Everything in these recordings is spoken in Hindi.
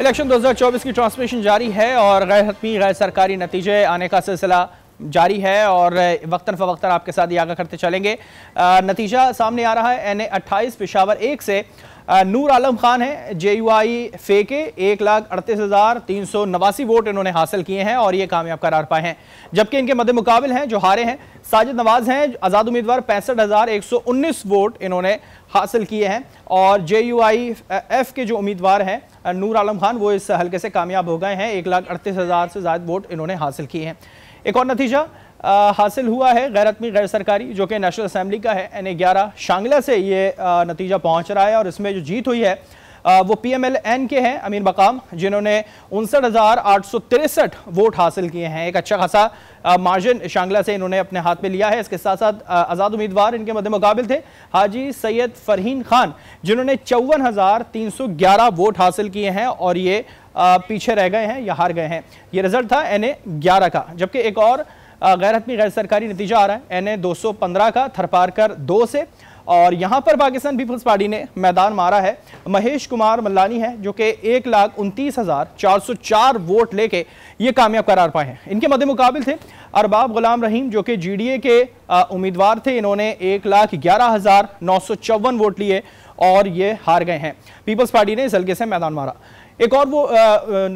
इलेक्शन 2024 की ट्रांसमिशन जारी है और गैर हतमी गैर सरकारी नतीजे आने का सिलसिला जारी है और वक्ता फ़वक्ता आपके साथ ये आगा करते चलेंगे आ, नतीजा सामने आ रहा है एन ए अट्ठाईस पेशावर एक से आ, नूर आलम खान हैं जे यू आई फे के एक लाख अड़तीस हज़ार तीन सौ नवासी वोट इन्होंने हासिल किए हैं और ये कामयाब करार पाए हैं जबकि इनके मद मुकाबल हैं जो हारे हैं साजिद नवाज हैं आज़ाद उम्मीदवार पैंसठ हज़ार एक सौ उन्नीस वोट इन्होंने हासिल किए हैं और जे यू आई एफ के जो उम्मीदवार हैं नूर आलम खान वो इस हल्के से कामयाब हो गए हैं एक लाख अड़तीस हज़ार से ज़्यादा वोट इन्होंने हासिल किए हैं एक और नतीजा हासिल हुआ है गैर गैर सरकारी जो कि नेशनल असम्बली का है एन ए ग्यारह शांगला से ये आ, नतीजा पहुंच रहा है और इसमें जो जीत हुई है वो पी एम एल एन के हैं अमीर बकाम जिन्होंने उनसठ हज़ार आठ सौ तिरसठ वोट हासिल किए हैं एक अच्छा खासा मार्जिन शांगला से इन्होंने अपने हाथ में लिया है इसके साथ साथ आज़ाद उम्मीदवार इनके मद्दे मुकाबल थे हाजी सैयद फरहीन खान जिन्होंने चौवन हज़ार तीन सौ ग्यारह वोट हासिल किए हैं और ये पीछे रह गए हैं या हार गए हैं ये रिजल्ट था एन ए ग्यारह का जबकि एक और गैर हतमी गैर सरकारी नतीजा आ रहा है एन ए दो सौ पंद्रह का थरपारकर दो से और यहाँ पर पाकिस्तान पीपल्स पार्टी ने मैदान मारा है महेश कुमार मल्लानी है जो कि एक लाख उनतीस हज़ार चार सौ चार वोट लेके ये कामयाब करार पाए हैं इनके मद मुकाबले थे अरबाब गुलाम रहीम जो कि जीडीए के उम्मीदवार थे इन्होंने एक लाख ग्यारह हज़ार नौ सौ चौवन वोट लिए और ये हार गए हैं पीपल्स पार्टी ने इस हल्के से मैदान मारा एक और वो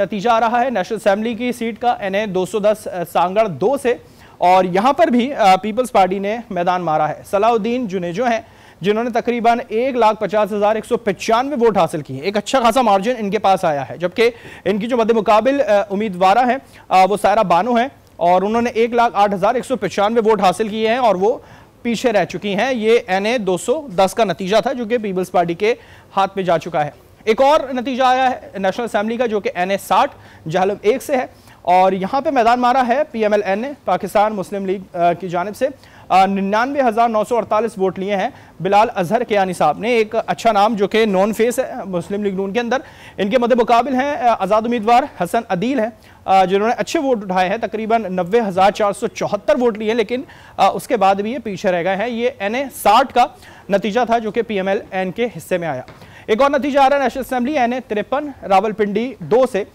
नतीजा आ रहा है नेशनल असम्बली की सीट का एन ए दो सौ दस सांगड़ दो से और यहाँ पर भी पीपल्स पार्टी ने मैदान मारा है सलाउद्दीन जुनेजो हैं जिन्होंने तकरीबन एक लाख पचास हज़ार एक सौ पचानवे वोट हासिल किए एक अच्छा खासा मार्जिन इनके पास आया है जबकि इनकी जो मद मुकाबिल उम्मीदवार हैं वो सायरा बानो हैं और उन्होंने एक लाख आठ हज़ार एक सौ पचानवे वोट हासिल किए हैं और वो पीछे रह चुकी हैं ये एन ए दो सौ दस का नतीजा था जो कि पीपल्स पार्टी के हाथ में जा चुका है एक और नतीजा आया है नेशनल असम्बली का जो कि एन ए साठ जहलम एक से है और यहाँ पे मैदान मारा है पीएमएलएन ने पाकिस्तान मुस्लिम लीग की जानब से निन्यानवे हज़ार नौ सौ अड़तालीस वोट लिए हैं बिलाल अजहर के यानी साहब ने एक अच्छा नाम जो कि नॉन फेस है मुस्लिम लीग नून के अंदर इनके मद मुकाबल हैं आज़ाद उम्मीदवार हसन अदील हैं जिन्होंने अच्छे वोट उठाए हैं तकरीबन नब्बे हज़ार चार सौ चौहत्तर वोट लिए हैं लेकिन उसके बाद भी ये पीछे रह गए हैं ये एन ए साठ का नतीजा था जो कि पी एम एल एन के हिस्से में आया एक और नतीजा आ रहा है नेशनल असम्बली एन ए तिरपन रावलपिंडी दो से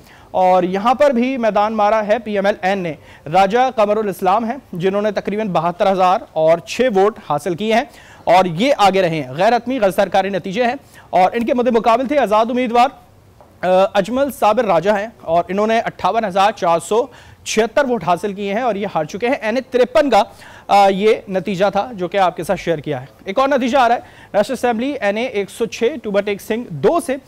और यहाँ पर भी मैदान मारा है पीएमएलएन ने राजा कमरुल इस्लाम हैं जिन्होंने तकरीबन बहत्तर हज़ार और छः वोट हासिल किए हैं और ये आगे रहे हैं गैर हतमी गैर सरकारी नतीजे हैं और इनके मद मुकाबल थे आज़ाद उम्मीदवार अजमल साबिर राजा हैं और इन्होंने अट्ठावन हज़ार चार सौ छिहत्तर वोट हासिल किए हैं और ये हार चुके हैं एन ए तिरपन का आ, ये नतीजा था जो कि आपके साथ शेयर किया है एक और नतीजा आ रहा है नेशनल असम्बली एन ए एक सौ छः टेक सिंह दो से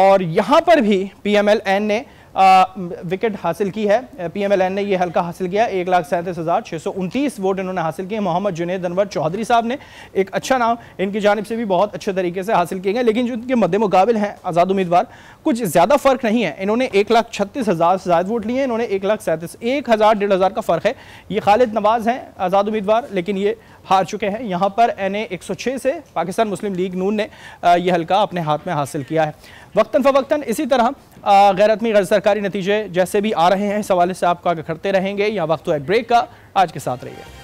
और यहाँ पर भी पी एम एल एन ने विकेट हासिल की है पीएमएलएन ने ये हल्का हासिल किया एक लाख सैंतीस हज़ार छः सौ उनतीस वोट इन्होंने हासिल किए मोहम्मद जुनेद अनवर चौधरी साहब ने एक अच्छा नाम इनकी जानब से भी बहुत अच्छे तरीके से हासिल किए गए लेकिन जो इनके मद्दे मुकाबले हैं आज़ाद उम्मीदवार कुछ ज़्यादा फ़र्क नहीं है इन्होंने एक लाख छत्तीस हज़ार से ज़्यादा वोट लिए हैं इन्होंने एक लाख सैंतीस एक हज़ार डेढ़ हज़ार का फ़र्क है ये खालिद नवाज़ हैं आज़ाद उम्मीदवार लेकिन ये हार चुके हैं यहाँ पर एन ए से पाकिस्तान मुस्लिम लीग नून ने यह हल्का अपने हाथ में हासिल किया है वक्ता फ़वक्ता इसी तरह गैरतमी गैर सरकारी नतीजे जैसे भी आ रहे हैं इस हवाले से आपको आगे करते रहेंगे या वक्त तो एक ब्रेक का आज के साथ रहिए